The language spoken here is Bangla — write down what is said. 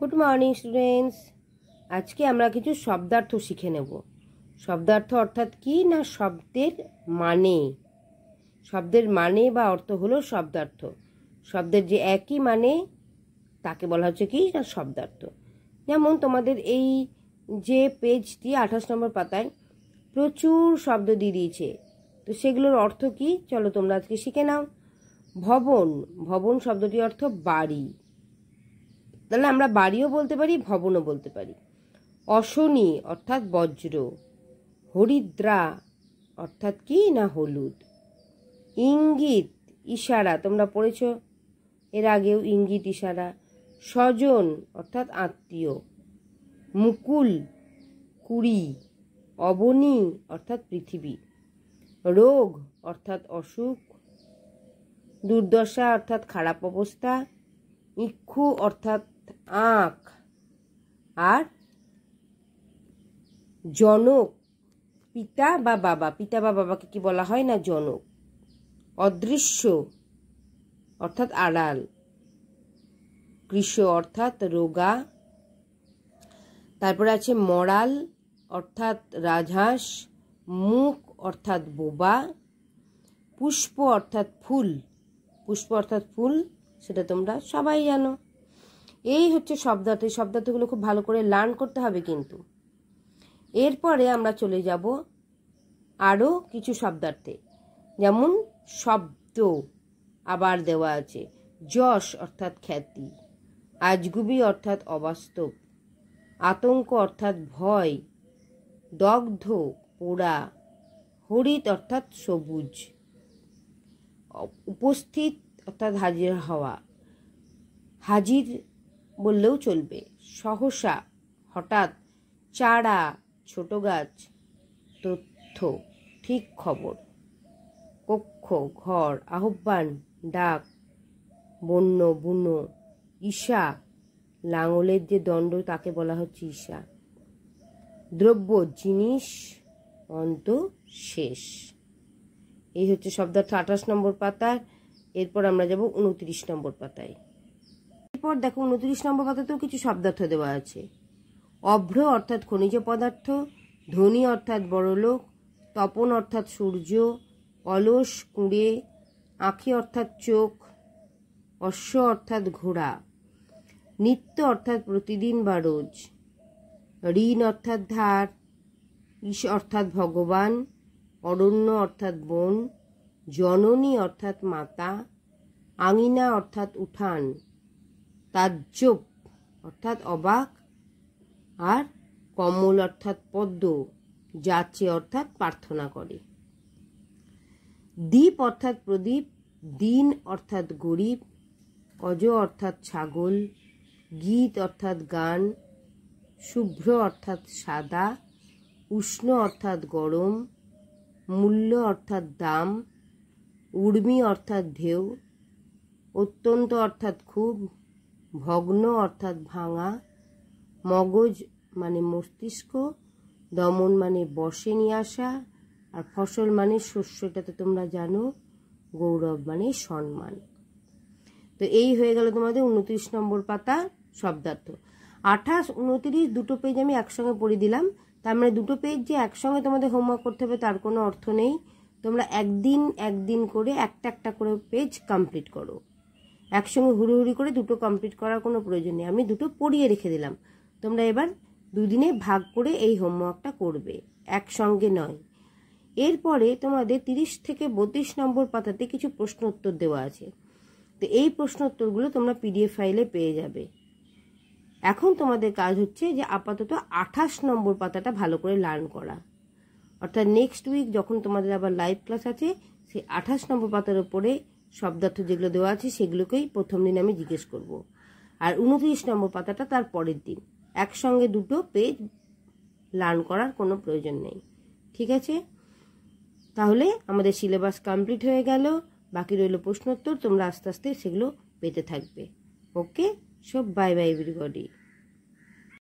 গুড মর্নিং স্টুডেন্টস আজকে আমরা কিছু শব্দার্থ শিখে নেব শব্দার্থ অর্থাৎ কি না শব্দের মানে শব্দের মানে বা অর্থ হলো শব্দার্থ শব্দের যে একই মানে তাকে বলা হচ্ছে কি না শব্দার্থ যেমন তোমাদের এই যে পেজটি আঠাশ নম্বর পাতায় প্রচুর শব্দ দিয়ে দিয়েছে তো সেগুলোর অর্থ কি চলো তোমরা আজকে শিখে নাও ভবন ভবন শব্দটির অর্থ বাড়ি তাহলে আমরা বাড়িও বলতে পারি ভবনও বলতে পারি অশনি অর্থাৎ বজ্র হরিদ্রা অর্থাৎ কি না হলুদ ইঙ্গিত ইশারা তোমরা পড়েছ এর আগেও ইঙ্গিত ইশারা স্বজন অর্থাৎ আত্মীয় মুকুল কুড়ি অবনী অর্থাৎ পৃথিবী রোগ অর্থাৎ অসুখ দুর্দশা অর্থাৎ খারাপ অবস্থা ইক্ষু অর্থাৎ আঁখ আর জনক পিতা বা বাবা পিতা বা বাবাকে কি বলা হয় না জনক অদৃশ্য অর্থাৎ আড়াল কৃষ অর্থাৎ রোগা তারপরে আছে মরাল অর্থাৎ রাজহাঁস মুখ অর্থাৎ বোবা পুষ্প অর্থাৎ ফুল পুষ্প অর্থাৎ ফুল সেটা তোমরা সবাই জানো এই হচ্ছে শব্দার্থ এই শব্দার্থগুলো খুব ভালো করে লার্ন করতে হবে কিন্তু এরপরে আমরা চলে যাব আরও কিছু শব্দার্থে যেমন শব্দ আবার দেওয়া আছে যশ অর্থাৎ খ্যাতি আজগুবি অর্থাৎ অবাস্তব আতঙ্ক অর্থাৎ ভয় দগ্ধ পোড়া হরিত অর্থাৎ সবুজ উপস্থিত অর্থাৎ হাজির হওয়া হাজির বললেও চলবে সহসা হঠাৎ চারা ছোট গাছ তথ্য ঠিক খবর কক্ষ ঘর আহ্বান ডাক বন্য বুনো ঈশা লাঙলের যে দণ্ড তাকে বলা হচ্ছে ঈশা দ্রব্য জিনিস অন্ত শেষ এই হচ্ছে শব্দার্থ আঠাশ নম্বর পাতায় এরপর আমরা যাব উনত্রিশ নম্বর পাতায় এরপর দেখো উনত্রিশ নম্বর পাতাতেও কিছু শব্দার্থ দেওয়া আছে অভ্র অর্থাৎ খনিজ পদার্থ ধনী অর্থাৎ বড়লোক তপন অর্থাৎ সূর্য অলস কুঁড়ে আঁখি অর্থাৎ চোখ অশ্ব অর্থাৎ ঘোড়া নিত্য অর্থাৎ প্রতিদিন বা রোজ ঋণ অর্থাৎ ধার ঈশ অর্থাৎ ভগবান অরণ্য অর্থাৎ বন জননী অর্থাৎ মাতা আঙিনা অর্থাৎ উঠান তাজ্জব অর্থাৎ অবাক আর কমল অর্থাৎ পদ্ম যাচে অর্থাৎ প্রার্থনা করে দ্বীপ অর্থাৎ প্রদীপ দিন অর্থাৎ গরিব অজ অর্থাৎ ছাগল গীত অর্থাৎ গান শুভ্র অর্থাৎ সাদা উষ্ণ অর্থাৎ গরম মূল্য অর্থাৎ দাম উর্মি অর্থাৎ ঢেউ অত্যন্ত অর্থাৎ খুব ভগ্ন অর্থাৎ ভাঙা মগজ মানে মস্তিষ্ক দমন মানে বসে নিয়ে আসা আর ফসল মানে শস্য এটা তো তোমরা জানো গৌরব মানে সম্মান তো এই হয়ে গেল তোমাদের উনত্রিশ নম্বর পাতা শব্দার্থ আঠাশ উনত্রিশ দুটো পেজ আমি একসঙ্গে পড়ে দিলাম তার মানে দুটো পেজ যে একসঙ্গে তোমাদের হোমওয়ার্ক করতে হবে তার কোনো অর্থ নেই তোমরা একদিন একদিন করে একটা একটা করে পেজ কমপ্লিট করো একসঙ্গে হুড়ুহুড়ি করে দুটো কমপ্লিট করার কোনো প্রয়োজন নেই আমি দুটো পড়িয়ে রেখে দিলাম তোমরা এবার দুদিনে ভাগ করে এই হোমওয়ার্কটা করবে একসঙ্গে নয় এরপরে তোমাদের তিরিশ থেকে বত্রিশ নম্বর পাতাতে কিছু প্রশ্ন উত্তর দেওয়া আছে তো এই প্রশ্ন উত্তরগুলো তোমরা পিডিএফ ফাইলে পেয়ে যাবে এখন তোমাদের কাজ হচ্ছে যে আপাতত আঠাশ নম্বর পাতাটা ভালো করে লার্ন করা অর্থাৎ নেক্সট উইক যখন তোমাদের আবার লাইভ ক্লাস আছে সেই আঠাশ নম্বর পাতার ওপরে শব্দার্থ যেগুলো দেওয়া আছে সেগুলোকেই প্রথম দিন আমি জিজ্ঞেস করব। আর উনত্রিশ নম্বর পাতাটা তার পরের দিন একসঙ্গে দুটো পেজ লার্ন করার কোনো প্রয়োজন নেই ঠিক আছে তাহলে আমাদের সিলেবাস কমপ্লিট হয়ে গেল বাকি রইল প্রশ্নোত্তর তোমরা আস্তে আস্তে সেগুলো পেতে থাকবে ওকে সব বাই বাই এভরিবডি